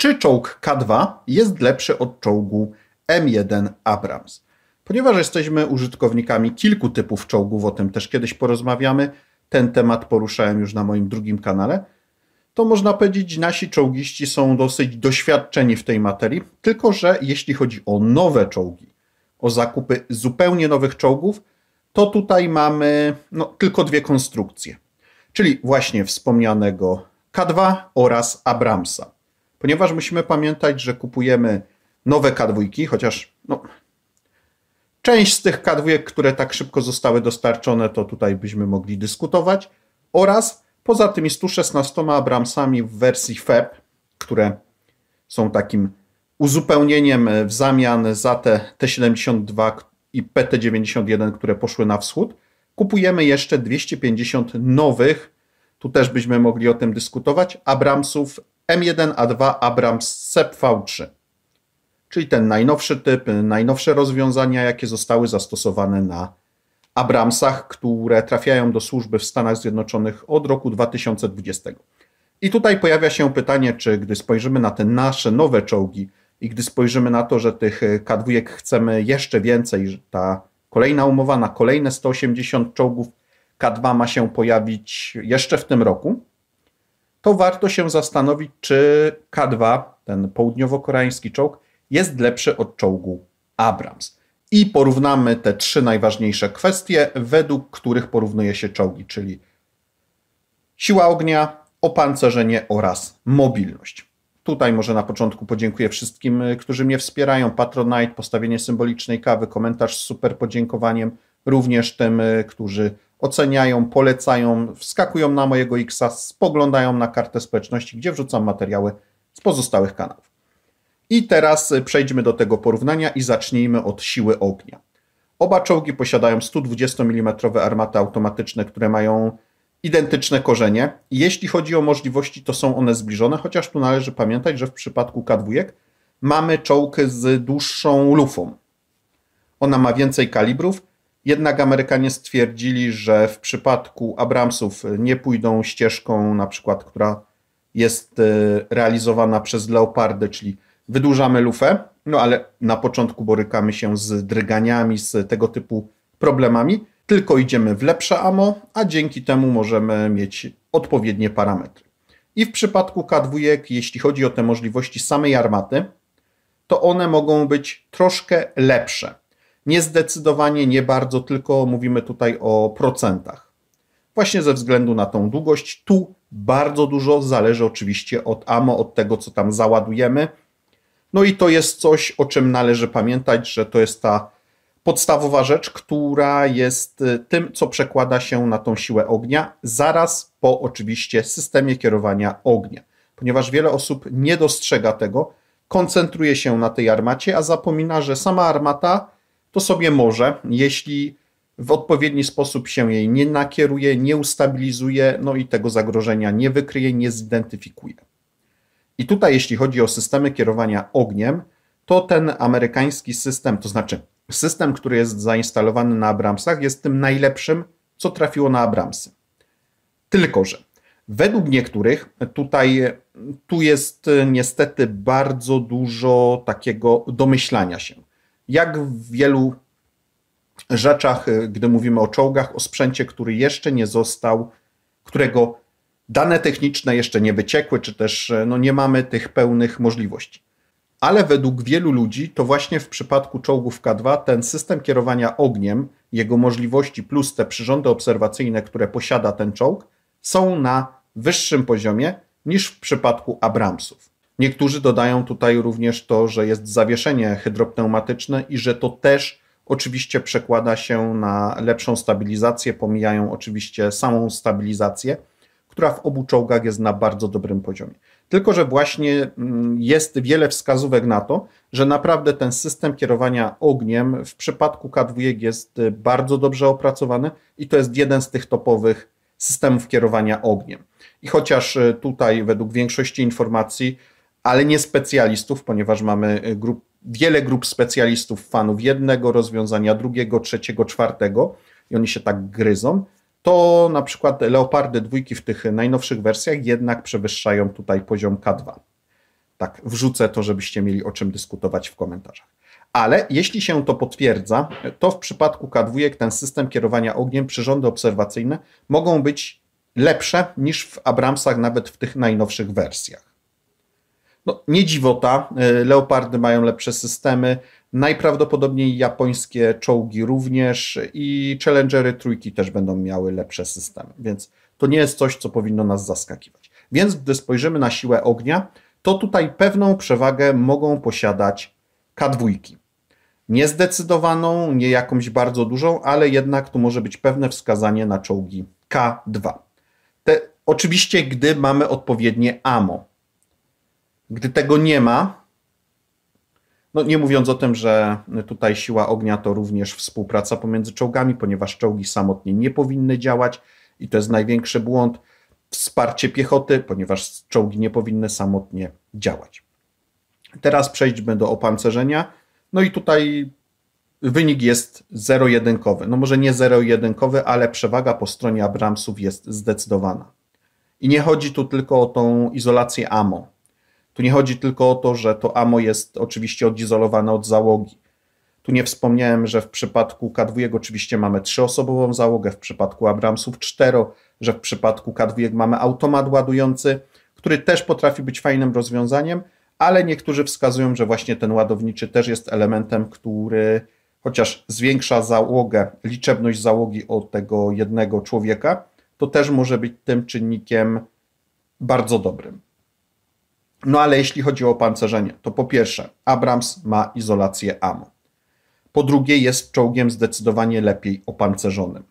czy czołg K2 jest lepszy od czołgu M1 Abrams. Ponieważ jesteśmy użytkownikami kilku typów czołgów, o tym też kiedyś porozmawiamy, ten temat poruszałem już na moim drugim kanale, to można powiedzieć, nasi czołgiści są dosyć doświadczeni w tej materii, tylko że jeśli chodzi o nowe czołgi, o zakupy zupełnie nowych czołgów, to tutaj mamy no, tylko dwie konstrukcje, czyli właśnie wspomnianego K2 oraz Abramsa ponieważ musimy pamiętać, że kupujemy nowe kadwójki, chociaż no, część z tych kadwójek, które tak szybko zostały dostarczone, to tutaj byśmy mogli dyskutować, oraz poza tymi 116 Abramsami w wersji FEP, które są takim uzupełnieniem e, w zamian za te T72 i PT91, które poszły na wschód, kupujemy jeszcze 250 nowych, tu też byśmy mogli o tym dyskutować, Abramsów M1A2 Abrams cv 3 czyli ten najnowszy typ, najnowsze rozwiązania, jakie zostały zastosowane na Abramsach, które trafiają do służby w Stanach Zjednoczonych od roku 2020. I tutaj pojawia się pytanie, czy gdy spojrzymy na te nasze nowe czołgi i gdy spojrzymy na to, że tych K2 chcemy jeszcze więcej, że ta kolejna umowa na kolejne 180 czołgów K2 ma się pojawić jeszcze w tym roku, to warto się zastanowić, czy K2, ten południowo-koreański czołg, jest lepszy od czołgu Abrams. I porównamy te trzy najważniejsze kwestie, według których porównuje się czołgi, czyli siła ognia, opancerzenie oraz mobilność. Tutaj może na początku podziękuję wszystkim, y, którzy mnie wspierają. Patronite, postawienie symbolicznej kawy, komentarz z super podziękowaniem. Również tym, y, którzy oceniają, polecają, wskakują na mojego Xa, spoglądają na kartę społeczności, gdzie wrzucam materiały z pozostałych kanałów. I teraz przejdźmy do tego porównania i zacznijmy od siły ognia. Oba czołgi posiadają 120 mm armaty automatyczne, które mają identyczne korzenie. Jeśli chodzi o możliwości, to są one zbliżone, chociaż tu należy pamiętać, że w przypadku K2 mamy czołg z dłuższą lufą. Ona ma więcej kalibrów, jednak Amerykanie stwierdzili, że w przypadku Abramsów nie pójdą ścieżką, na przykład, która jest e, realizowana przez Leopardę, czyli wydłużamy lufę, no ale na początku borykamy się z drganiami, z tego typu problemami, tylko idziemy w lepsze AMO, a dzięki temu możemy mieć odpowiednie parametry. I w przypadku K2, jeśli chodzi o te możliwości samej armaty, to one mogą być troszkę lepsze. Niezdecydowanie nie bardzo, tylko mówimy tutaj o procentach. Właśnie ze względu na tą długość, tu bardzo dużo zależy oczywiście od AMO, od tego co tam załadujemy. No i to jest coś, o czym należy pamiętać, że to jest ta podstawowa rzecz, która jest y, tym, co przekłada się na tą siłę ognia, zaraz po oczywiście systemie kierowania ognia. Ponieważ wiele osób nie dostrzega tego, koncentruje się na tej armacie, a zapomina, że sama armata to sobie może, jeśli w odpowiedni sposób się jej nie nakieruje, nie ustabilizuje, no i tego zagrożenia nie wykryje, nie zidentyfikuje. I tutaj, jeśli chodzi o systemy kierowania ogniem, to ten amerykański system, to znaczy system, który jest zainstalowany na Abramsach, jest tym najlepszym, co trafiło na Abramsy. Tylko, że według niektórych tutaj tu jest e, niestety bardzo dużo takiego domyślania się jak w wielu rzeczach, y, gdy mówimy o czołgach, o sprzęcie, który jeszcze nie został, którego dane techniczne jeszcze nie wyciekły, czy też y, no, nie mamy tych pełnych możliwości. Ale według wielu ludzi, to właśnie w przypadku czołgów K2 ten system kierowania ogniem, jego możliwości plus te przyrządy obserwacyjne, które posiada ten czołg, są na wyższym poziomie niż w przypadku Abramsów. Niektórzy dodają tutaj również to, że jest zawieszenie hydropneumatyczne i że to też oczywiście przekłada się na lepszą stabilizację, pomijają oczywiście samą stabilizację, która w obu czołgach jest na bardzo dobrym poziomie. Tylko, że właśnie mm, jest wiele wskazówek na to, że naprawdę ten system kierowania ogniem w przypadku K2 jest y, bardzo dobrze opracowany i to jest jeden z tych topowych systemów kierowania ogniem. I chociaż y, tutaj według większości informacji ale nie specjalistów, ponieważ mamy y, grup, wiele grup specjalistów, fanów jednego rozwiązania, drugiego, trzeciego, czwartego i oni się tak gryzą, to na przykład leopardy dwójki w tych najnowszych wersjach jednak przewyższają tutaj poziom K2. Tak, wrzucę to, żebyście mieli o czym dyskutować w komentarzach. Ale jeśli się to potwierdza, to w przypadku K2 ten system kierowania ogniem, przyrządy obserwacyjne mogą być lepsze niż w Abramsach, nawet w tych najnowszych wersjach. No, nie dziwota, e, leopardy mają lepsze systemy, najprawdopodobniej japońskie czołgi również i Challengery trójki też będą miały lepsze systemy, więc to nie jest coś, co powinno nas zaskakiwać. Więc gdy spojrzymy na siłę ognia, to tutaj pewną przewagę mogą posiadać K2. Niezdecydowaną, nie jakąś bardzo dużą, ale jednak tu może być pewne wskazanie na czołgi K2. Te, oczywiście, gdy mamy odpowiednie AMO, gdy tego nie ma, no nie mówiąc o tym, że tutaj siła ognia to również współpraca pomiędzy czołgami, ponieważ czołgi samotnie nie powinny działać i to jest największy błąd. Wsparcie piechoty, ponieważ czołgi nie powinny samotnie działać. Teraz przejdźmy do opancerzenia. No i tutaj wynik jest zero-jedynkowy. No może nie zero-jedynkowy, ale przewaga po stronie Abramsów jest zdecydowana. I nie chodzi tu tylko o tą izolację AMO, tu nie chodzi tylko o to, że to AMO jest oczywiście odizolowane od załogi. Tu nie wspomniałem, że w przypadku K2 oczywiście mamy trzyosobową załogę, w przypadku Abramsów cztero, że w przypadku K2 mamy automat ładujący, który też potrafi być fajnym rozwiązaniem, ale niektórzy wskazują, że właśnie ten ładowniczy też jest elementem, który chociaż zwiększa załogę, liczebność załogi o tego jednego człowieka, to też może być tym czynnikiem bardzo dobrym. No ale jeśli chodzi o opancerzenie, to po pierwsze, Abrams ma izolację AMO. Po drugie, jest czołgiem zdecydowanie lepiej opancerzonym.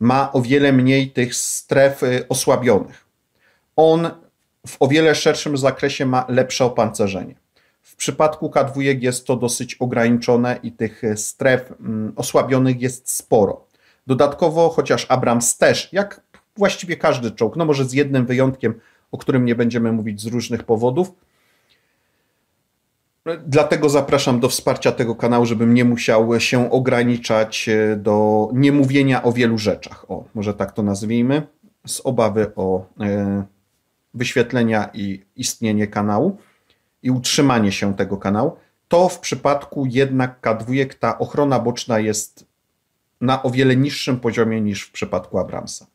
Ma o wiele mniej tych stref y, osłabionych. On w o wiele szerszym zakresie ma lepsze opancerzenie. W przypadku K2 jest to dosyć ograniczone i tych y, stref mm, osłabionych jest sporo. Dodatkowo, chociaż Abrams też, jak właściwie każdy czołg, no może z jednym wyjątkiem, o którym nie będziemy mówić z różnych powodów. No, dlatego zapraszam do wsparcia tego kanału, żebym nie musiał się ograniczać e, do niemówienia o wielu rzeczach. O, może tak to nazwijmy, z obawy o e, wyświetlenia i istnienie kanału i utrzymanie się tego kanału. To w przypadku jednak K2 ta ochrona boczna jest na o wiele niższym poziomie niż w przypadku Abramsa.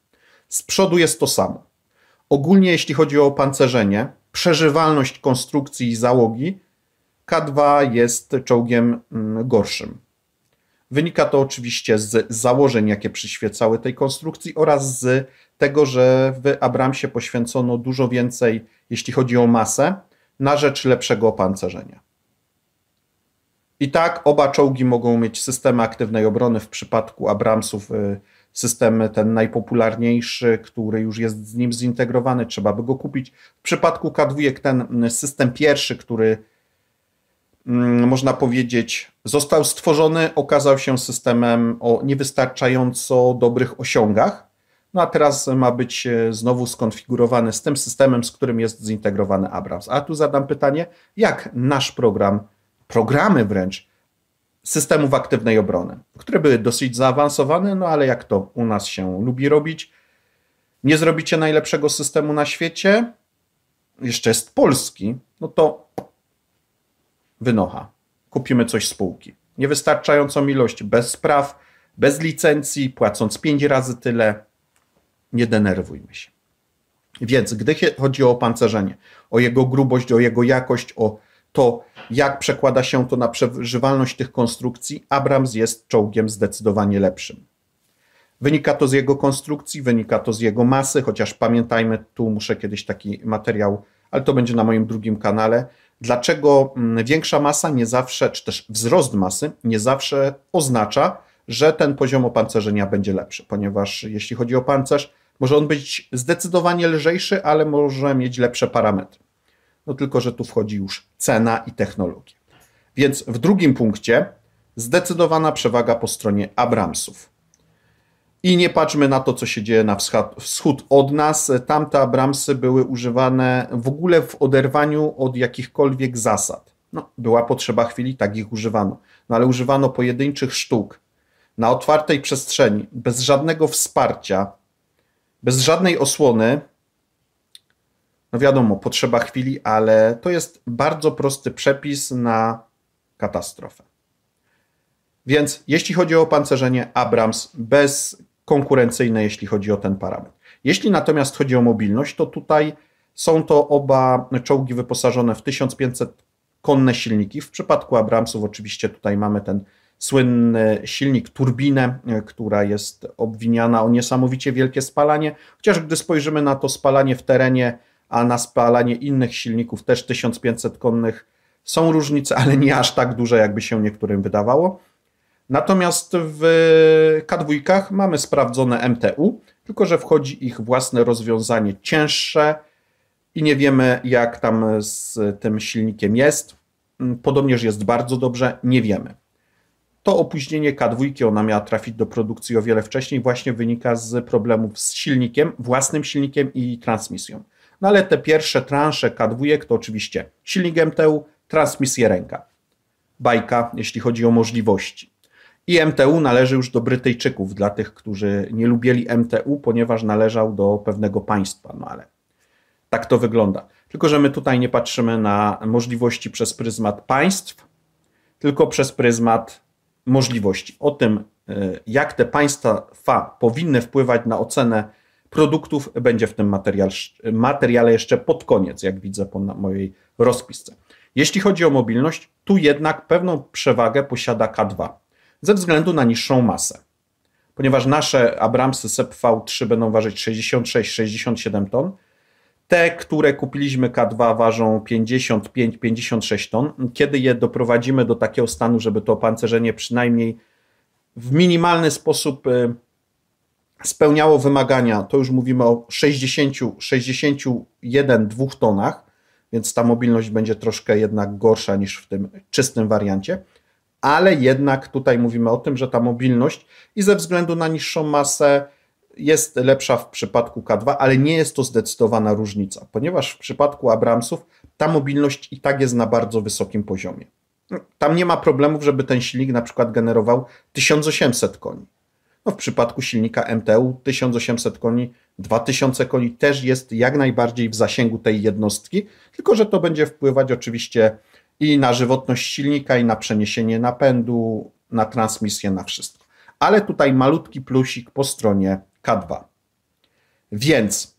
Z przodu jest to samo. Ogólnie jeśli chodzi o opancerzenie, przeżywalność konstrukcji i załogi, K2 jest czołgiem mm, gorszym. Wynika to oczywiście z założeń, jakie przyświecały tej konstrukcji oraz z tego, że w Abramsie poświęcono dużo więcej, jeśli chodzi o masę, na rzecz lepszego opancerzenia. I tak oba czołgi mogą mieć systemy aktywnej obrony w przypadku Abramsów y, system ten najpopularniejszy, który już jest z nim zintegrowany, trzeba by go kupić. W przypadku K2 ten mm, system pierwszy, który mm, można powiedzieć, został stworzony, okazał się systemem o niewystarczająco dobrych osiągach. No a teraz ma być e, znowu skonfigurowany z tym systemem, z którym jest zintegrowany Abrams. A tu zadam pytanie, jak nasz program, programy wręcz, systemów aktywnej obrony, które były dosyć zaawansowane, no ale jak to u nas się lubi robić, nie zrobicie najlepszego systemu na świecie, jeszcze jest polski, no to wynocha. Kupimy coś z półki. Niewystarczającą ilość bez spraw, bez licencji, płacąc pięć razy tyle. Nie denerwujmy się. Więc gdy chodzi o opancerzenie, o jego grubość, o jego jakość, o to, jak przekłada się to na przeżywalność tych konstrukcji, Abrams jest czołgiem zdecydowanie lepszym. Wynika to z jego konstrukcji, wynika to z jego masy, chociaż pamiętajmy, tu muszę kiedyś taki materiał, ale to będzie na moim drugim kanale, dlaczego mm, większa masa nie zawsze, czy też wzrost masy nie zawsze oznacza, że ten poziom opancerzenia będzie lepszy, ponieważ jeśli chodzi o pancerz, może on być zdecydowanie lżejszy, ale może mieć lepsze parametry no tylko, że tu wchodzi już cena i technologia. Więc w drugim punkcie zdecydowana przewaga po stronie Abramsów. I nie patrzmy na to, co się dzieje na wschód od nas. Tamte Abramsy były używane w ogóle w oderwaniu od jakichkolwiek zasad. No, była potrzeba chwili, tak ich używano. No ale używano pojedynczych sztuk na otwartej przestrzeni, bez żadnego wsparcia, bez żadnej osłony, no wiadomo, potrzeba chwili, ale to jest bardzo prosty przepis na katastrofę. Więc jeśli chodzi o opancerzenie, Abrams bezkonkurencyjne, jeśli chodzi o ten parametr. Jeśli natomiast chodzi o mobilność, to tutaj są to oba czołgi wyposażone w 1500 konne silniki. W przypadku Abramsów oczywiście tutaj mamy ten słynny silnik, turbinę, która jest obwiniana o niesamowicie wielkie spalanie. Chociaż gdy spojrzymy na to spalanie w terenie a na spalanie innych silników też 1500 konnych są różnice, ale nie aż tak duże, jakby się niektórym wydawało. Natomiast w K2 mamy sprawdzone MTU, tylko że wchodzi ich własne rozwiązanie cięższe i nie wiemy, jak tam z tym silnikiem jest. Podobnież jest bardzo dobrze, nie wiemy. To opóźnienie K2, ona miała trafić do produkcji o wiele wcześniej, właśnie wynika z problemów z silnikiem, własnym silnikiem i transmisją. No ale te pierwsze transze K2 to oczywiście silnik MTU, transmisja ręka. Bajka, jeśli chodzi o możliwości. I MTU należy już do Brytyjczyków, dla tych, którzy nie lubieli MTU, ponieważ należał do pewnego państwa, no ale tak to wygląda. Tylko, że my tutaj nie patrzymy na możliwości przez pryzmat państw, tylko przez pryzmat możliwości. O tym, y, jak te państwa powinny wpływać na ocenę produktów będzie w tym materiał, materiale jeszcze pod koniec, jak widzę po mojej rozpisce. Jeśli chodzi o mobilność, tu jednak pewną przewagę posiada K2 ze względu na niższą masę. Ponieważ nasze Abramsy SEP V3 będą ważyć 66-67 ton, te, które kupiliśmy K2 ważą 55-56 ton. Kiedy je doprowadzimy do takiego stanu, żeby to opancerzenie przynajmniej w minimalny sposób y, spełniało wymagania, to już mówimy o 60-61-2 tonach, więc ta mobilność będzie troszkę jednak gorsza niż w tym czystym wariancie, ale jednak tutaj mówimy o tym, że ta mobilność i ze względu na niższą masę jest lepsza w przypadku K2, ale nie jest to zdecydowana różnica, ponieważ w przypadku Abramsów ta mobilność i tak jest na bardzo wysokim poziomie. Tam nie ma problemów, żeby ten silnik na przykład generował 1800 koni no w przypadku silnika MTU 1800 koni, 2000 koni też jest jak najbardziej w zasięgu tej jednostki, tylko że to będzie wpływać oczywiście i na żywotność silnika, i na przeniesienie napędu, na transmisję, na wszystko. Ale tutaj malutki plusik po stronie K2. Więc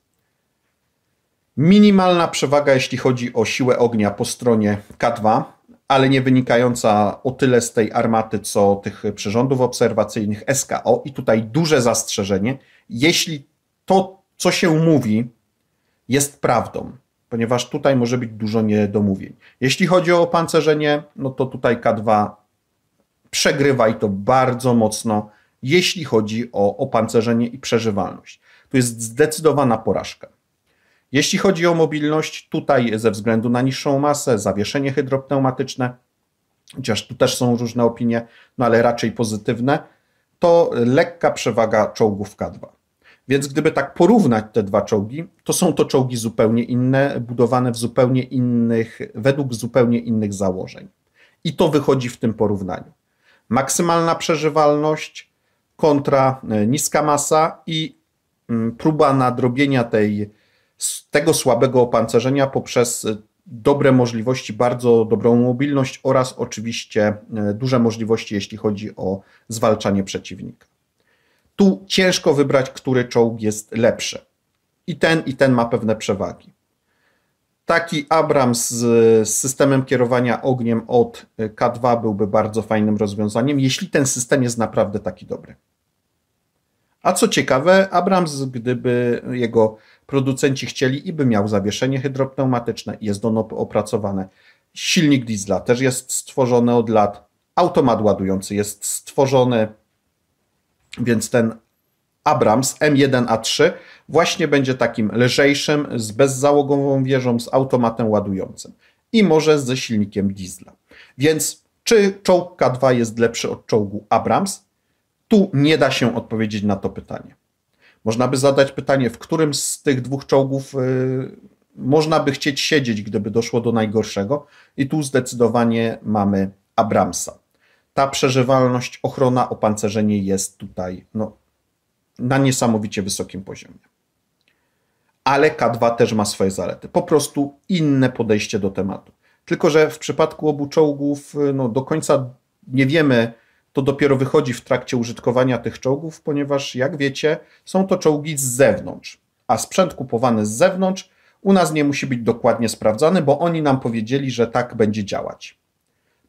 minimalna przewaga, jeśli chodzi o siłę ognia po stronie K2, ale nie wynikająca o tyle z tej armaty, co tych przyrządów obserwacyjnych SKO. I tutaj duże zastrzeżenie, jeśli to, co się mówi, jest prawdą, ponieważ tutaj może być dużo niedomówień. Jeśli chodzi o opancerzenie, no to tutaj K2 przegrywa i to bardzo mocno, jeśli chodzi o opancerzenie i przeżywalność. tu jest zdecydowana porażka. Jeśli chodzi o mobilność, tutaj ze względu na niższą masę, zawieszenie hydropneumatyczne, chociaż tu też są różne opinie, no ale raczej pozytywne, to lekka przewaga czołgów K2. Więc gdyby tak porównać te dwa czołgi, to są to czołgi zupełnie inne, budowane w zupełnie innych, według zupełnie innych założeń. I to wychodzi w tym porównaniu. Maksymalna przeżywalność kontra e, niska masa i mm, próba nadrobienia tej z tego słabego opancerzenia poprzez y, dobre możliwości, bardzo dobrą mobilność oraz oczywiście y, duże możliwości, jeśli chodzi o zwalczanie przeciwnika. Tu ciężko wybrać, który czołg jest lepszy. I ten, i ten ma pewne przewagi. Taki Abrams z systemem kierowania ogniem od y, K2 byłby bardzo fajnym rozwiązaniem, jeśli ten system jest naprawdę taki dobry. A co ciekawe, Abrams, gdyby jego producenci chcieli i by miał zawieszenie hydropneumatyczne, jest ono opracowane. Silnik diesla też jest stworzony od lat, automat ładujący jest stworzony, więc ten Abrams M1A3 właśnie będzie takim lżejszym, z bezzałogową wieżą, z automatem ładującym i może ze silnikiem diesla. Więc czy czołg K2 jest lepszy od czołgu Abrams? Tu nie da się odpowiedzieć na to pytanie. Można by zadać pytanie, w którym z tych dwóch czołgów y, można by chcieć siedzieć, gdyby doszło do najgorszego, i tu zdecydowanie mamy Abramsa. Ta przeżywalność, ochrona, opancerzenie jest tutaj no, na niesamowicie wysokim poziomie. Ale K2 też ma swoje zalety. Po prostu inne podejście do tematu. Tylko, że w przypadku obu czołgów y, no, do końca nie wiemy, to dopiero wychodzi w trakcie użytkowania tych czołgów, ponieważ jak wiecie, są to czołgi z zewnątrz, a sprzęt kupowany z zewnątrz u nas nie musi być dokładnie sprawdzany, bo oni nam powiedzieli, że tak będzie działać.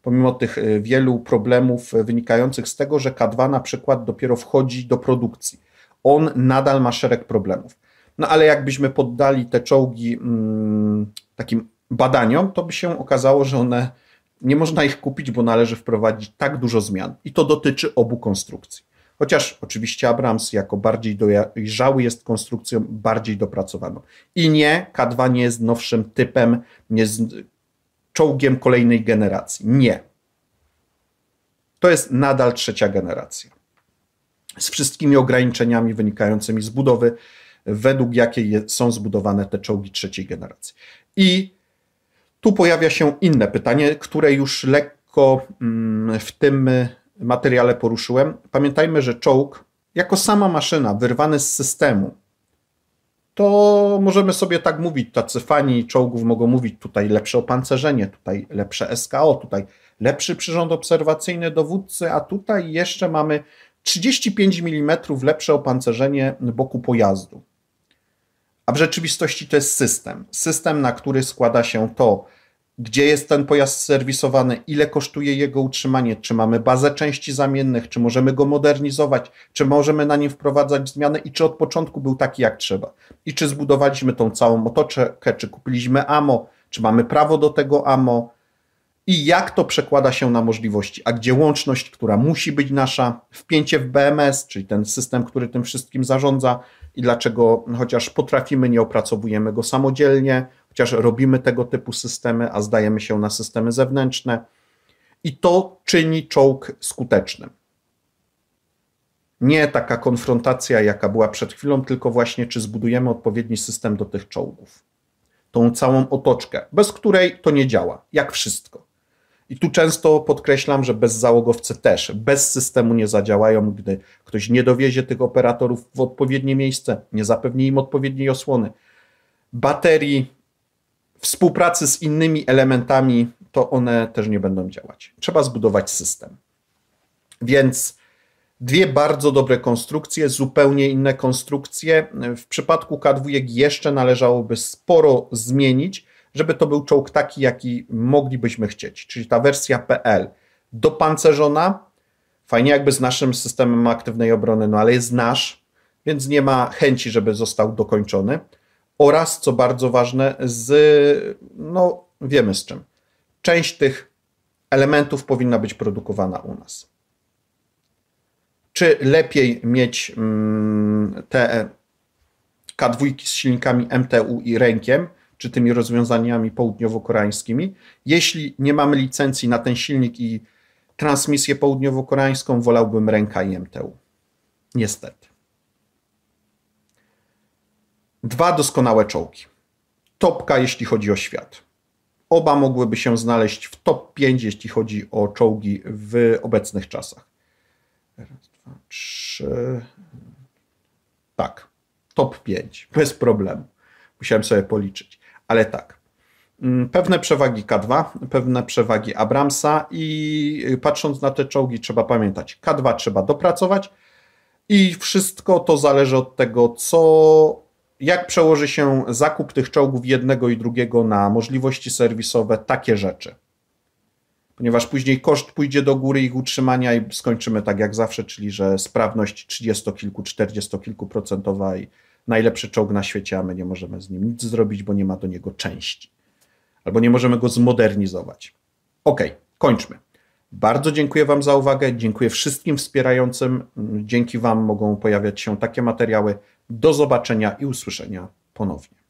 Pomimo tych y, wielu problemów y, wynikających z tego, że K2 na przykład dopiero wchodzi do produkcji, on nadal ma szereg problemów. No ale jakbyśmy poddali te czołgi mm, takim badaniom, to by się okazało, że one nie można ich kupić, bo należy wprowadzić tak dużo zmian. I to dotyczy obu konstrukcji. Chociaż oczywiście Abrams jako bardziej dojrzały jest konstrukcją bardziej dopracowaną. I nie, K2 nie jest nowszym typem, nie jest czołgiem kolejnej generacji. Nie. To jest nadal trzecia generacja. Z wszystkimi ograniczeniami wynikającymi z budowy, według jakiej są zbudowane te czołgi trzeciej generacji. I tu pojawia się inne pytanie, które już lekko mm, w tym materiale poruszyłem. Pamiętajmy, że czołg, jako sama maszyna, wyrwany z systemu, to możemy sobie tak mówić. Tacy fani czołgów mogą mówić: tutaj lepsze opancerzenie, tutaj lepsze SKO, tutaj lepszy przyrząd obserwacyjny dowódcy, a tutaj jeszcze mamy 35 mm lepsze opancerzenie boku pojazdu. A w rzeczywistości to jest system. System, na który składa się to, gdzie jest ten pojazd serwisowany, ile kosztuje jego utrzymanie, czy mamy bazę części zamiennych, czy możemy go modernizować, czy możemy na nim wprowadzać zmiany i czy od początku był taki jak trzeba. I czy zbudowaliśmy tą całą otoczkę, czy kupiliśmy AMO, czy mamy prawo do tego AMO i jak to przekłada się na możliwości, a gdzie łączność, która musi być nasza, wpięcie w BMS, czyli ten system, który tym wszystkim zarządza, i dlaczego chociaż potrafimy, nie opracowujemy go samodzielnie, chociaż robimy tego typu systemy, a zdajemy się na systemy zewnętrzne. I to czyni czołg skutecznym. Nie taka konfrontacja, jaka była przed chwilą, tylko właśnie czy zbudujemy odpowiedni system do tych czołgów. Tą całą otoczkę, bez której to nie działa, jak wszystko. I tu często podkreślam, że załogowcy też bez systemu nie zadziałają, gdy ktoś nie dowiezie tych operatorów w odpowiednie miejsce, nie zapewni im odpowiedniej osłony. Baterii, współpracy z innymi elementami, to one też nie będą działać. Trzeba zbudować system. Więc dwie bardzo dobre konstrukcje, zupełnie inne konstrukcje. W przypadku K2 jeszcze należałoby sporo zmienić, żeby to był czołg taki, jaki moglibyśmy chcieć, czyli ta wersja PL dopancerzona, fajnie jakby z naszym systemem aktywnej obrony, no ale jest nasz, więc nie ma chęci, żeby został dokończony oraz, co bardzo ważne, z, no wiemy z czym, część tych elementów powinna być produkowana u nas. Czy lepiej mieć mm, te K2 z silnikami MTU i rękiem, czy tymi rozwiązaniami południowo-koreańskimi. Jeśli nie mamy licencji na ten silnik i transmisję południowo-koreańską, wolałbym ręka IMTU. Niestety. Dwa doskonałe czołgi. Topka, jeśli chodzi o świat. Oba mogłyby się znaleźć w top 5, jeśli chodzi o czołgi w obecnych czasach. Raz, dwa, trzy. Tak, top 5, bez problemu. Musiałem sobie policzyć ale tak. Mm, pewne przewagi K2, pewne przewagi Abramsa i patrząc na te czołgi trzeba pamiętać, K2 trzeba dopracować i wszystko to zależy od tego, co, jak przełoży się zakup tych czołgów jednego i drugiego na możliwości serwisowe, takie rzeczy. Ponieważ później koszt pójdzie do góry ich utrzymania i skończymy tak jak zawsze, czyli że sprawność 30 kilku, 40 kilku procentowa i najlepszy czołg na świecie, a my nie możemy z nim nic zrobić, bo nie ma do niego części. Albo nie możemy go zmodernizować. Okej, okay, kończmy. Bardzo dziękuję Wam za uwagę, dziękuję wszystkim wspierającym. Dzięki Wam mogą pojawiać się takie materiały. Do zobaczenia i usłyszenia ponownie.